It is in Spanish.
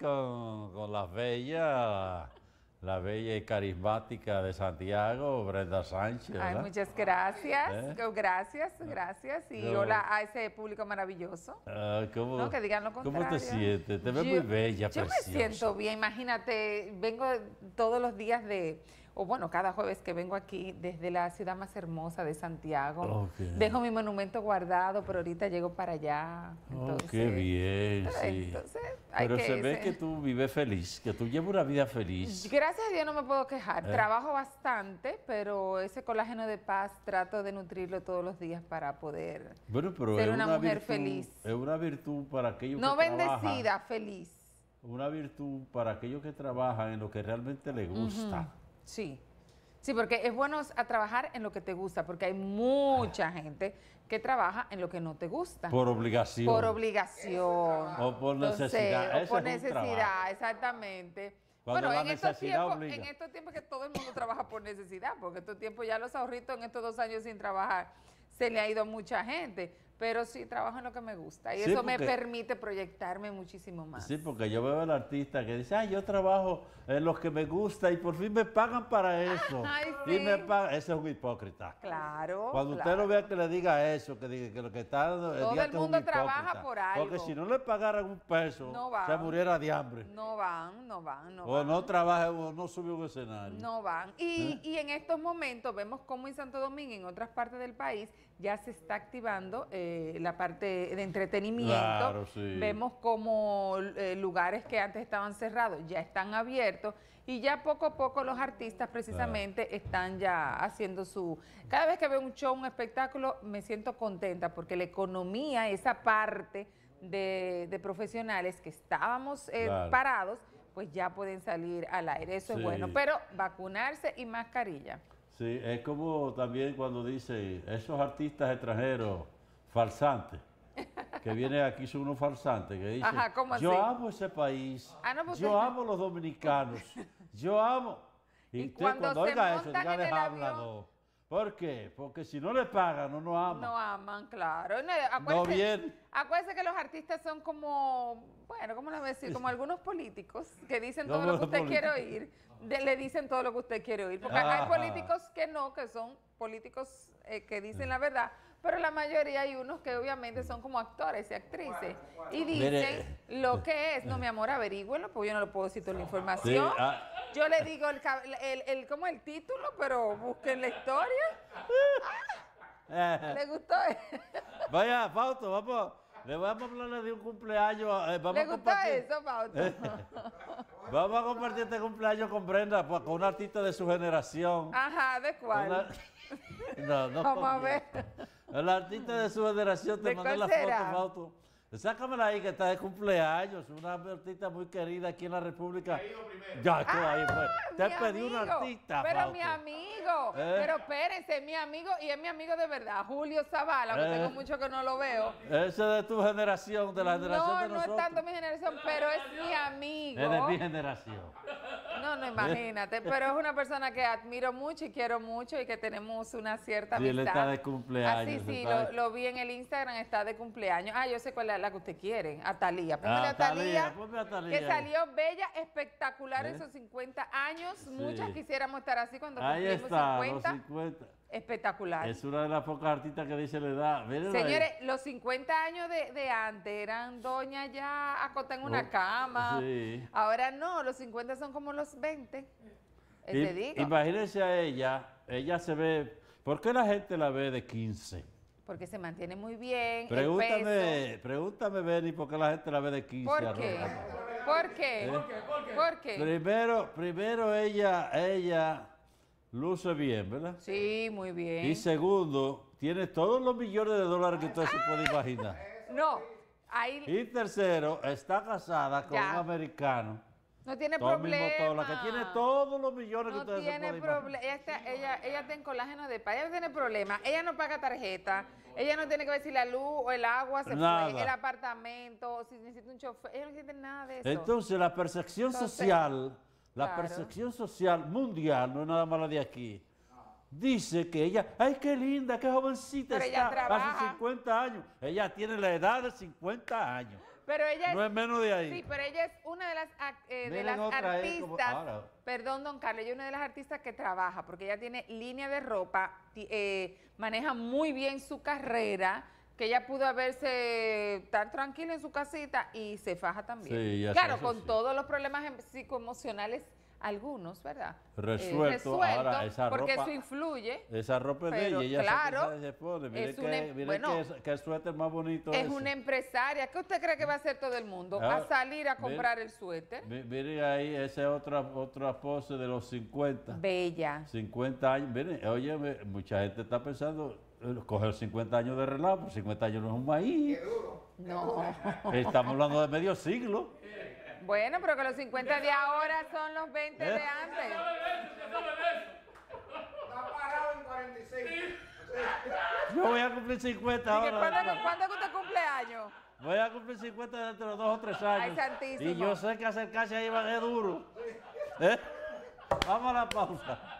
Con, la bella, la bella y carismática de Santiago, Brenda Sánchez. Ay, muchas gracias, ¿Eh? gracias, ah, gracias. Y hola a ese público maravilloso. Ah, ¿cómo, que ¿Cómo te sientes? Te ves muy bella, Yo me siento bien, imagínate, vengo todos los días de o bueno, cada jueves que vengo aquí desde la ciudad más hermosa de Santiago, dejo mi monumento guardado, pero ahorita llego para allá. oh, qué bien, pero se ve que tú vives feliz, que tú llevas una vida feliz. Gracias a Dios no me puedo quejar. Eh. Trabajo bastante, pero ese colágeno de paz trato de nutrirlo todos los días para poder ser una, mujer feliz. Es una virtud para aquellos que trabajan. No bendecida, feliz. Una virtud para aquellos que trabajan en lo que realmente les gusta. Sí. Sí, porque es bueno a trabajar en lo que te gusta, porque hay mucha ah. gente que trabaja en lo que no te gusta. Por obligación. Por obligación. O por necesidad. o por necesidad, exactamente. bueno, en estos, tiempos, en estos tiempos que todo el mundo trabaja por necesidad, porque estos tiempos ya los ahorritos en estos dos años sin trabajar se le ha ido mucha gente pero sí trabajo en lo que me gusta y eso me permite proyectarme muchísimo más. Sí, porque yo veo al artista que dice, ay, yo trabajo en lo que me gusta y por fin me pagan para eso. y me pagan. Ese es un hipócrita. Claro. Cuando usted lo vea que le diga eso, que diga que lo que está... Todo el, mundo trabaja por algo. Porque si no le pagaran un peso, se muriera de hambre. No van, no van, no van. O no trabaja o no sube un escenario. No van. Y, ¿Eh? y en estos momentos vemos cómo en Santo Domingo, en otras partes del país, ya se está activando eh, la parte de entretenimiento. Vemos como eh, lugares que antes estaban cerrados ya están abiertos y ya poco a poco los artistas precisamente están ya haciendo su... Cada vez que veo un show, un espectáculo, me siento contenta porque la economía, esa parte de, profesionales que estábamos eh, parados, pues ya pueden salir al aire. Eso es bueno, pero vacunarse y mascarilla. Sí, es como también cuando dice esos artistas extranjeros falsantes que viene aquí son unos falsantes, que dicen, yo amo ese país, ah, pues yo amo los dominicanos, yo amo. Y, usted cuando, oiga eso, ya les habla ¿Por qué? Porque si no le pagan, no no aman. No aman, claro. No, bien. que los artistas son como, bueno, ¿cómo lo voy a decir? Como algunos políticos que dicen todo lo que usted quiere oír. le dicen todo lo que usted quiere oír. Porque acá hay políticos que no, que son políticos eh, que dicen la verdad, pero la mayoría hay unos que obviamente son como actores y actrices y dicen lo eh, que es. No, mi amor, averígüelo, porque yo no lo puedo decir toda la información. Ah, yo le digo el, el, como el título, pero busquen la historia. Eh. ¿Le gustó? Vaya, Fausto, vamos. Le vamos a hablar de un cumpleaños. Eh, ¿Le gustó eso, Fausto? vamos a compartir este cumpleaños con Brenda, pues, con un artista de su generación. Ajá, ¿de cuál? No, no. Vamos a ver. El artista de su generación te mandó la foto, Fausto. Sácamela ahí que está de cumpleaños, una artista muy querida aquí en la República. Ya, tú ahí pues. Ah, Te pedí una artista. Pero mi amigo, ¿Eh? pero espérense, mi amigo, y es mi amigo de verdad, Julio Zavala, que ¿Eh? tengo mucho que no lo veo. Ese es de tu generación, de la generación de nosotros. No, no es tanto mi generación, pero es mi amigo. Es de mi generación. No, no, imagínate, ¿Eh? pero es una persona que admiro mucho y quiero mucho y que tenemos una cierta amistad. Y él está de cumpleaños. Así, ah, sí, lo, lo, vi en el Instagram, está de cumpleaños. Ah, yo sé cuál es la, que usted quiere, Atalía. Póngale Atalía, ah, que salió bella, espectacular esos ¿Eh? 50 años. Muchas quisiéramos estar así cuando cumplimos 50. 50. Espectacular. Es una de las pocas artistas que dice la edad. Señores, los 50 años de, antes eran doña ya acotada en una oh, cama. Ahora no, los 50 son como los 20. imagínense a ella, ella se ve, ¿por qué la gente la ve de 15? porque se mantiene muy bien. Pregúntame, pregúntame, Benny, por la gente la ve de 15 a ah, ¿Eh? ¿Por qué? ¿Por qué? ¿Por qué? Primero, primero ella, ella luce bien, ¿verdad? Sí, muy bien. Y segundo, tiene todos los millones de dólares que usted se puede imaginar. No. Ahí... Y tercero, está casada con un americano no tiene problema. que tiene todos los millones no tiene problema. Ella, ella, colágeno de paz, Ella no tiene problema. Ella no paga tarjeta. Ella no tiene que ver si la luz o el agua se en el apartamento, si necesita un chofer. Ella no necesita nada de eso. Entonces, la percepción social, la percepción social mundial, no es nada más de aquí. Dice que ella, ay, qué linda, qué jovencita está, ella trabaja. 50 años. Ella tiene la edad de 50 años. Pero ella no es menos de ahí. Sí, pero ella es una de las, eh, de las eh, artistas. perdón, don Carlos, ella es una de las artistas que trabaja, porque ella tiene línea de ropa, eh, maneja muy bien su carrera que ella pudo haberse estar tranquila en su casita y se faja también. claro, con todos los problemas em, psicoemocionales algunos, ¿verdad? Eh, resuelto, porque eso influye. Esa ropa es de ella, claro, que, em- suéter más bonito. Es una empresaria. ¿Qué usted cree que va a hacer todo el mundo? va ¿A ah, salir a comprar el suéter? Mire ahí, esa es otra, otra pose de los 50. Bella. 50 años. Mire, oye, mucha gente está pensando, eh, coger 50 años de relajo, 50 años no es un maíz. No. Estamos hablando de medio siglo. Bueno, pero que los 50 de ahora son los 20 de antes. Está parado en 46. Yo voy a cumplir 50 ahora. ¿Cuándo, es que usted cumple año? Voy a cumplir 50 dentro de dos o tres años. Ay, santísimo. Y yo sé que acercarse ahí va a ser duro. ¿Eh? Vamos a la pausa.